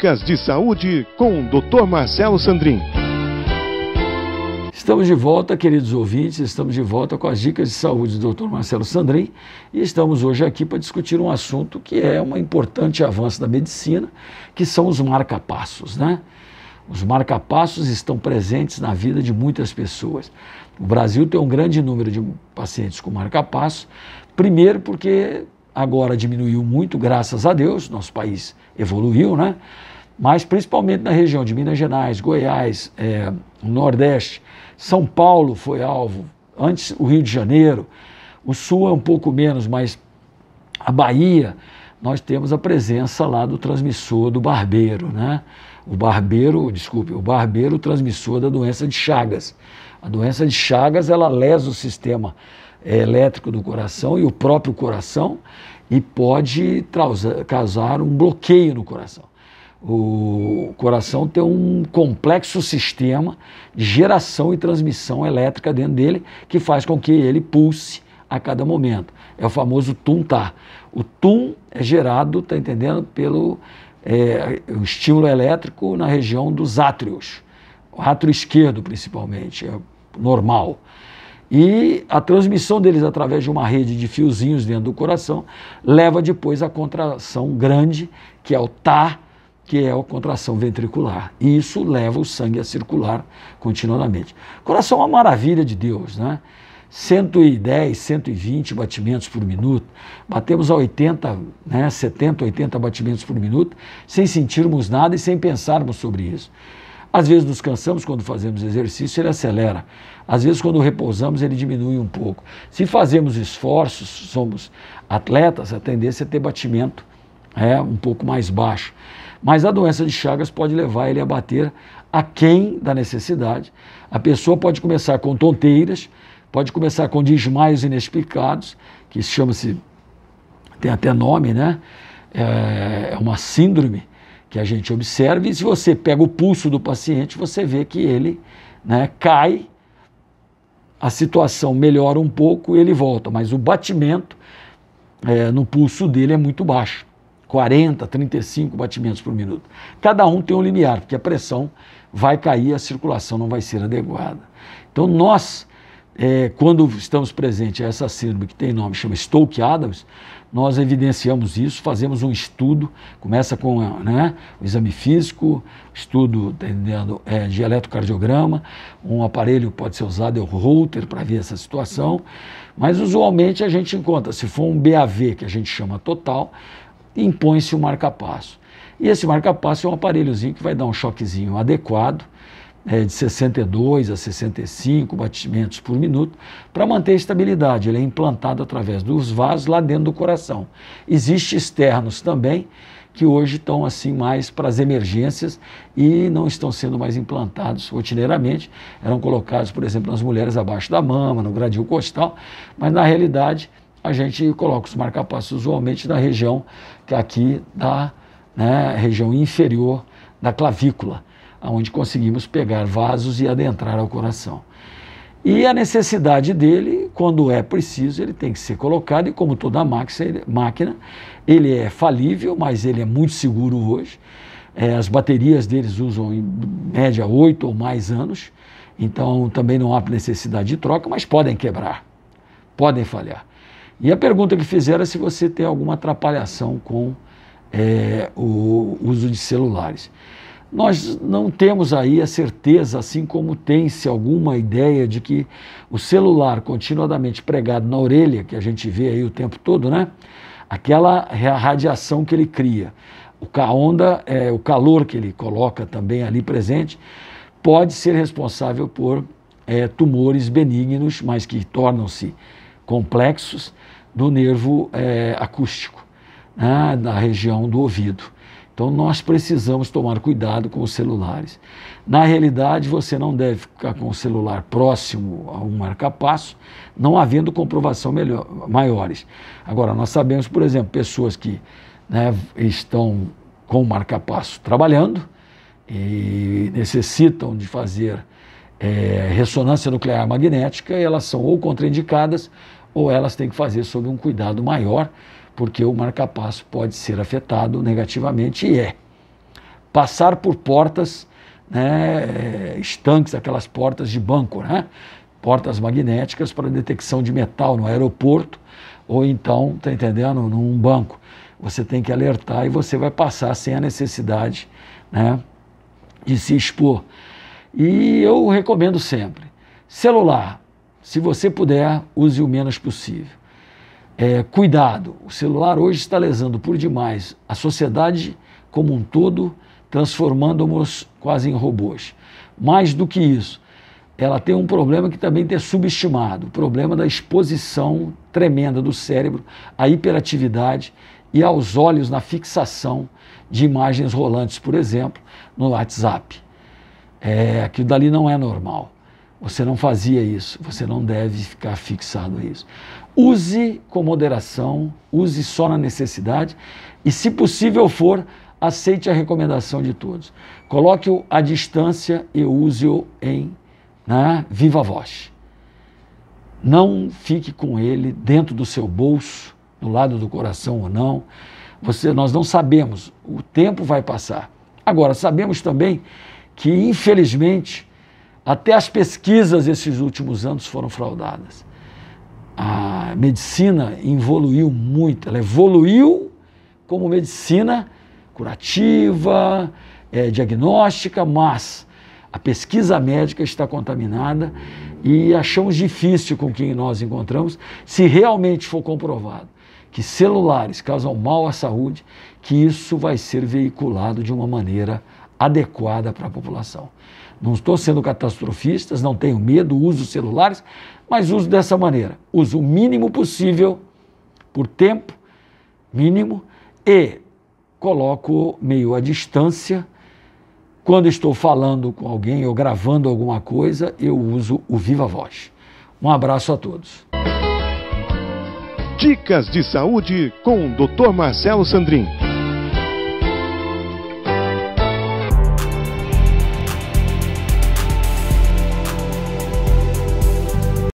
Dicas de saúde com o Dr. Marcelo Sandrin. Estamos de volta, queridos ouvintes, estamos de volta com as dicas de saúde do Dr. Marcelo Sandrin e estamos hoje aqui para discutir um assunto que é um importante avanço da medicina, que são os marcapassos, né? Os marcapassos estão presentes na vida de muitas pessoas. O Brasil tem um grande número de pacientes com marcapassos, primeiro porque agora diminuiu muito, graças a Deus, nosso país evoluiu, né? Mas principalmente na região de Minas Gerais, Goiás, é, Nordeste, São Paulo foi alvo, antes o Rio de Janeiro, o Sul é um pouco menos, mas a Bahia, nós temos a presença lá do transmissor do barbeiro, né? o barbeiro, desculpe, o barbeiro transmissor da doença de Chagas. A doença de Chagas, ela lesa o sistema eh, elétrico do coração e o próprio coração e pode causar um bloqueio no coração. O coração tem um complexo sistema de geração e transmissão elétrica dentro dele que faz com que ele pulse a cada momento. É o famoso tum-tá. O tum é gerado, tá entendendo, pelo é, o estímulo elétrico na região dos átrios, o átrio esquerdo principalmente, é normal. E a transmissão deles através de uma rede de fiozinhos dentro do coração leva depois à contração grande, que é o TAR, que é a contração ventricular. E isso leva o sangue a circular continuadamente. O coração é uma maravilha de Deus, né? 110, 120 batimentos por minuto, batemos a 80, né, 70, 80 batimentos por minuto, sem sentirmos nada e sem pensarmos sobre isso. Às vezes nos cansamos quando fazemos exercício, ele acelera. Às vezes quando repousamos, ele diminui um pouco. Se fazemos esforços, somos atletas, a tendência é ter batimento é, um pouco mais baixo. Mas a doença de Chagas pode levar ele a bater aquém da necessidade. A pessoa pode começar com tonteiras, Pode começar com desmaios inexplicados, que chama-se, tem até nome, né? É, é uma síndrome que a gente observa. E se você pega o pulso do paciente, você vê que ele né, cai, a situação melhora um pouco e ele volta, mas o batimento é, no pulso dele é muito baixo. 40, 35 batimentos por minuto. Cada um tem um limiar, porque a pressão vai cair, a circulação não vai ser adequada. Então, nós é, quando estamos presentes a essa síndrome que tem nome, chama Stoke Adams, nós evidenciamos isso, fazemos um estudo, começa com né, o exame físico, estudo entendendo, é, de eletrocardiograma, um aparelho pode ser usado, é o router, para ver essa situação, mas usualmente a gente encontra, se for um BAV, que a gente chama total, impõe-se um marca-passo. E esse marca-passo é um aparelhozinho que vai dar um choquezinho adequado, é, de 62 a 65 batimentos por minuto, para manter a estabilidade. Ele é implantado através dos vasos lá dentro do coração. Existem externos também, que hoje estão assim mais para as emergências e não estão sendo mais implantados rotineiramente. Eram colocados, por exemplo, nas mulheres abaixo da mama, no gradil costal, mas na realidade a gente coloca os marcapassos usualmente na região que aqui da né, região inferior da clavícula onde conseguimos pegar vasos e adentrar ao coração. E a necessidade dele, quando é preciso, ele tem que ser colocado, e como toda máquina, ele é falível, mas ele é muito seguro hoje. É, as baterias deles usam em média oito ou mais anos, então também não há necessidade de troca, mas podem quebrar, podem falhar. E a pergunta que fizeram é se você tem alguma atrapalhação com é, o uso de celulares. Nós não temos aí a certeza, assim como tem-se alguma ideia de que o celular continuadamente pregado na orelha, que a gente vê aí o tempo todo, né? Aquela radiação que ele cria, ca onda, é, o calor que ele coloca também ali presente, pode ser responsável por é, tumores benignos, mas que tornam-se complexos, do nervo é, acústico, né? na região do ouvido. Então nós precisamos tomar cuidado com os celulares. Na realidade, você não deve ficar com o celular próximo a um marcapasso, não havendo comprovação melhor, maiores. Agora, nós sabemos, por exemplo, pessoas que né, estão com o marcapasso trabalhando e necessitam de fazer é, ressonância nuclear magnética, elas são ou contraindicadas ou elas têm que fazer sob um cuidado maior porque o marcapasso pode ser afetado negativamente e é. Passar por portas, né, eh, estanques, aquelas portas de banco, né, portas magnéticas para detecção de metal no aeroporto ou então, tá entendendo, num banco. Você tem que alertar e você vai passar sem a necessidade né, de se expor. E eu recomendo sempre: celular, se você puder, use o menos possível é, cuidado, o celular hoje está lesando por demais a sociedade como um todo, transformando-nos quase em robôs. Mais do que isso, ela tem um problema que também tem subestimado, o problema da exposição tremenda do cérebro à hiperatividade e aos olhos na fixação de imagens rolantes, por exemplo, no WhatsApp. É, aquilo dali não é normal. Você não fazia isso, você não deve ficar fixado a isso. Use com moderação, use só na necessidade e, se possível for, aceite a recomendação de todos. Coloque-o à distância e use-o em né, viva voz. Não fique com ele dentro do seu bolso, do lado do coração ou não. Você, nós não sabemos, o tempo vai passar. Agora, sabemos também que, infelizmente, até as pesquisas esses últimos anos foram fraudadas. A medicina evoluiu muito, ela evoluiu como medicina curativa, é, diagnóstica, mas a pesquisa médica está contaminada e achamos difícil com quem nós encontramos, se realmente for comprovado que celulares causam mal à saúde, que isso vai ser veiculado de uma maneira adequada para a população. Não estou sendo catastrofista, não tenho medo, uso celulares, mas uso dessa maneira. Uso o mínimo possível por tempo, mínimo, e coloco meio à distância. Quando estou falando com alguém ou gravando alguma coisa, eu uso o Viva Voz. Um abraço a todos. Dicas de saúde com o Dr. Marcelo Sandrin.